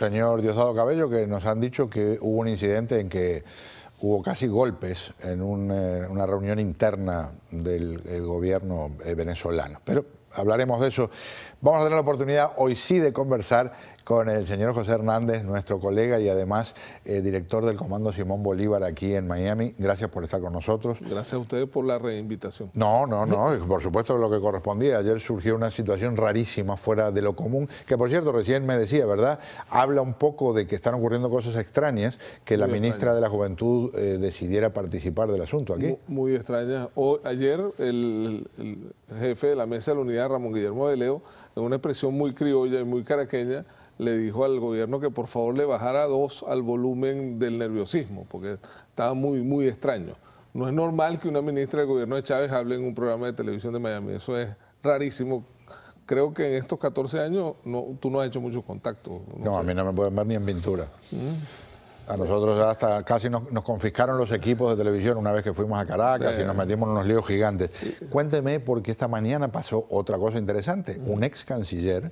señor Diosdado Cabello que nos han dicho que hubo un incidente en que hubo casi golpes en eh, una reunión interna del eh, gobierno eh, venezolano. Pero hablaremos de eso. Vamos a tener la oportunidad hoy sí de conversar con el señor José Hernández, nuestro colega y además eh, director del Comando Simón Bolívar aquí en Miami. Gracias por estar con nosotros. Gracias a ustedes por la reinvitación. No, no, no, por supuesto lo que correspondía. Ayer surgió una situación rarísima, fuera de lo común, que por cierto recién me decía, ¿verdad? Habla un poco de que están ocurriendo cosas extrañas, que la ministra de la Juventud eh, decidiera participar del asunto aquí. Muy, extraña. ayer el jefe de la mesa de la unidad Ramón Guillermo de Leo, en una expresión muy criolla y muy caraqueña, le dijo al gobierno que por favor le bajara dos al volumen del nerviosismo, porque estaba muy, muy extraño. No es normal que una ministra del gobierno de Chávez hable en un programa de televisión de Miami, eso es rarísimo. Creo que en estos 14 años no, tú no has hecho muchos contactos. No, a mí no me pueden ver ni en pintura. Mm. A nosotros hasta casi nos, confiscaron los equipos de televisión una vez que fuimos a Caracas y nos metimos en unos líos gigantes. Cuénteme, porque esta mañana pasó otra cosa interesante. Un ex canciller,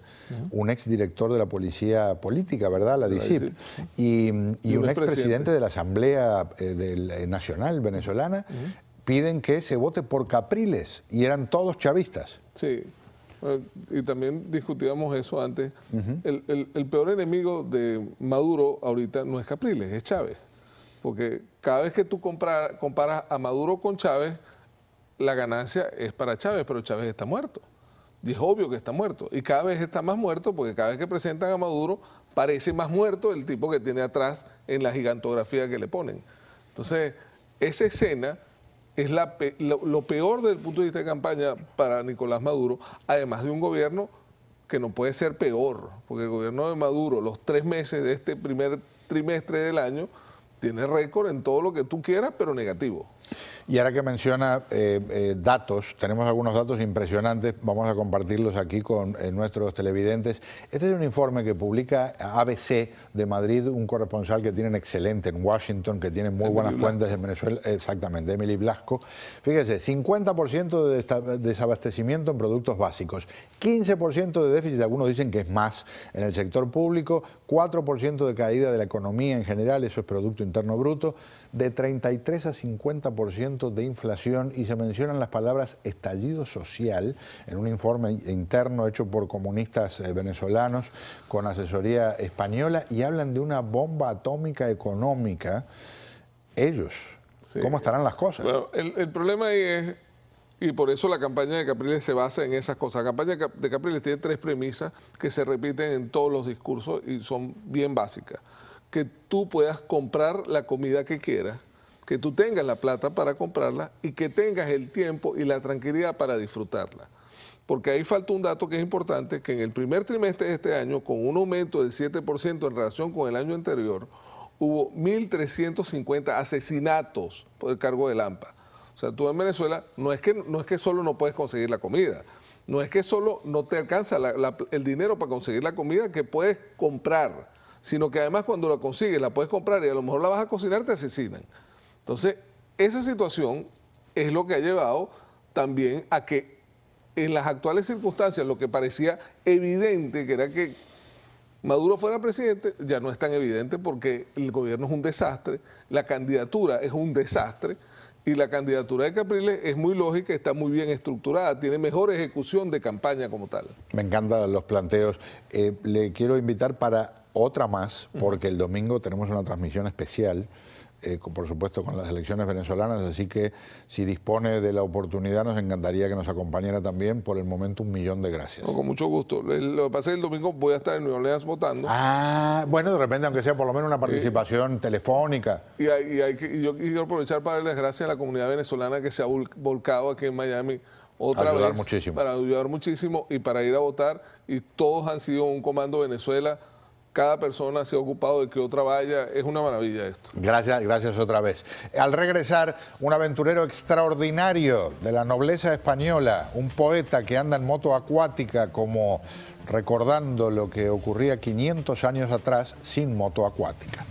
un ex director de la policía política, ¿verdad? La DICIP, y, un, ex presidente de la Asamblea eh, eh, Nacional Venezolana piden que se vote por Capriles y eran todos chavistas. Sí. Ah, y también discutíamos eso antes, el, peor enemigo de Maduro ahorita no es Capriles, es Chávez. Porque cada vez que tú comparas a Maduro con Chávez, la ganancia es para Chávez, pero Chávez está muerto. Y es obvio que está muerto. Y cada vez está más muerto porque cada vez que presentan a Maduro parece más muerto el tipo que tiene atrás en la gigantografía que le ponen. Entonces, esa escena es la, lo, lo peor desde el punto de vista de campaña para Nicolás Maduro, además de un gobierno que no puede ser peor, porque el gobierno de Maduro, los tres meses de este primer trimestre del año, tiene récord en todo lo que tú quieras, pero negativo. Y ahora que menciona eh, eh, datos, tenemos algunos datos impresionantes, vamos a compartirlos aquí con eh, nuestros televidentes. Este es un informe que publica ABC de Madrid, un corresponsal que tienen excelente en Washington, que tiene muy buenas fuentes en Venezuela, exactamente, Emily Blasco. Fíjese, 50% de desabastecimiento en productos básicos, 15% de déficit, algunos dicen que es más en el sector público, 4% de caída de la economía en general, eso es Producto Interno Bruto, de 33 a 50% de inflación y se mencionan las palabras estallido social en un informe interno hecho por comunistas eh, venezolanos con asesoría española y hablan de una bomba atómica económica. Ellos, ¿cómo estarán las cosas? el, el problema es y por eso la campaña de Capriles se basa en esas cosas. La campaña de Capriles tiene tres premisas que se repiten en todos los discursos y son bien básicas que tú puedas comprar la comida que quieras, que tú tengas la plata para comprarla y que tengas el tiempo y la tranquilidad para disfrutarla. Porque ahí falta un dato que es importante, que en el primer trimestre de este año, con un aumento del 7% en relación con el año anterior, hubo 1.350 asesinatos por el cargo de Lampa. O sea, tú en Venezuela no es que, no es que solo no puedes conseguir la comida, no es que solo no te alcanza el dinero para conseguir la comida que puedes comprar sino que además cuando la consigues, la puedes comprar y a lo mejor la vas a cocinar, te asesinan. Entonces, esa situación es lo que ha llevado también a que en las actuales circunstancias lo que parecía evidente, que era que Maduro fuera presidente, ya no es tan evidente porque el gobierno es un desastre, la candidatura es un desastre y la candidatura de Capriles es muy lógica, está muy bien estructurada, tiene mejor ejecución de campaña como tal. Me encantan los planteos. Eh, le quiero invitar para otra más, porque el domingo tenemos una transmisión especial. Eh, por supuesto con las elecciones venezolanas, así que si dispone de la oportunidad nos encantaría que nos acompañara también. Por el momento, un millón de gracias. con mucho gusto. Lo que pasa es que el domingo voy a estar en Nueva Orleans votando. Ah, bueno, de repente, aunque sea por lo menos una participación telefónica. Y, yo quiero aprovechar para darles gracias a la comunidad venezolana que se ha volcado aquí en Miami otra ayudar vez. Muchísimo. Para ayudar muchísimo y para ir a votar. Y todos han sido un comando Venezuela cada persona se ha ocupado de que otra vaya. Es una maravilla esto. Gracias, gracias otra vez. Al regresar, un aventurero extraordinario de la nobleza española, un poeta que anda en moto acuática como recordando lo que ocurría 500 años atrás sin moto acuática.